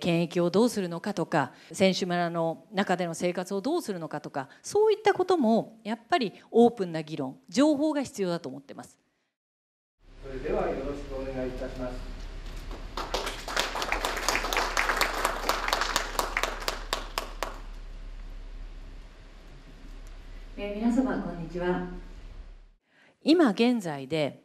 検疫をどうするのかとか選手村の中での生活をどうするのかとかそういったこともやっぱりオープンな議論情報が必要だと思ってますそれではよろしくお願いいたしますえ皆様こんにちは今現在で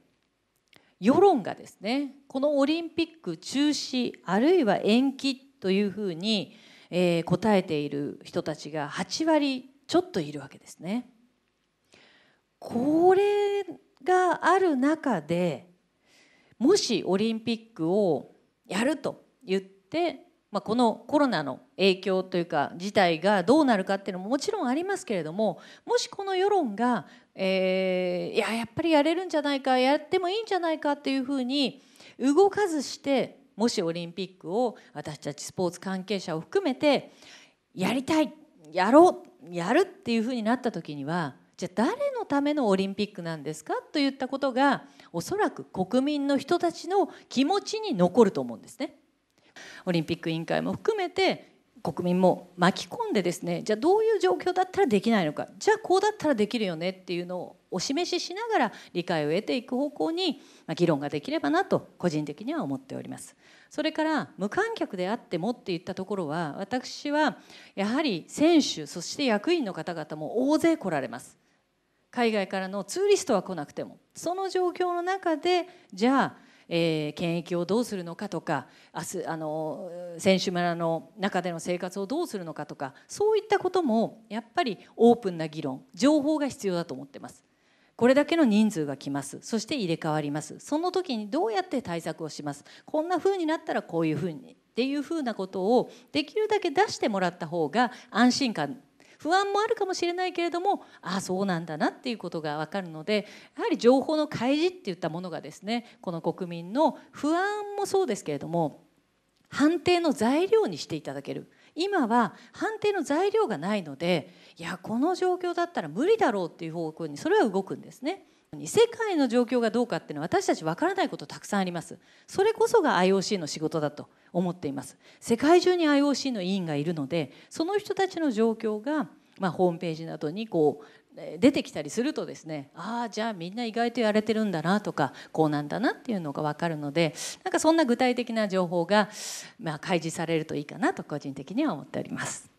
世論がですねこのオリンピック中止あるいは延期というふうに、えー、答えている人たちが8割ちょっといるわけですね。これがある中でもしオリンピックをやると言って、まあ、このコロナの影響というか事態がどうなるかっていうのももちろんありますけれどももしこの世論が、えー、いややっぱりやれるんじゃないかやってもいいんじゃないかっていうふうに動かずしてもしオリンピックを私たちスポーツ関係者を含めてやりたいやろうやるっていうふうになった時にはじゃあ誰のためのオリンピックなんですかといったことがおそらく国民の人たちの気持ちに残ると思うんですね。オリンピック委員会も含めて国民も巻き込んでですねじゃあどういう状況だったらできないのかじゃあこうだったらできるよねっていうのをお示ししながら理解を得ていく方向に議論ができればなと個人的には思っております。それから無観客であってもっていったところは私はやはり選手そして役員の方々も大勢来られます。海外からのツーリストは来なくてもその状況の中でじゃあえー、検疫をどうするのかとか明日あの選手村の中での生活をどうするのかとかそういったこともやっぱりオープンな議論情報が必要だと思ってます。これだけの人数が来ますそして入れ替わりますその時にどうやって対策をしますこんな風になったらこういう風にっていう風なことをできるだけ出してもらった方が安心感不安もあるかもしれないけれどもああそうなんだなっていうことが分かるのでやはり情報の開示っていったものがですねこの国民の不安もそうですけれども判定の材料にしていただける。今は判定の材料がないのでいやこの状況だったら無理だろうっていう方向にそれは動くんですね。異世界の状況がどうかっていうのは私たちわからないことたくさんありますそれこそが IOC の仕事だと思っています世界中に IOC の委員がいるのでその人たちの状況がまあ、ホームページなどにこう出てきたりするとですねああじゃあみんな意外とやれてるんだなとかこうなんだなっていうのが分かるのでなんかそんな具体的な情報が、まあ、開示されるといいかなと個人的には思っております。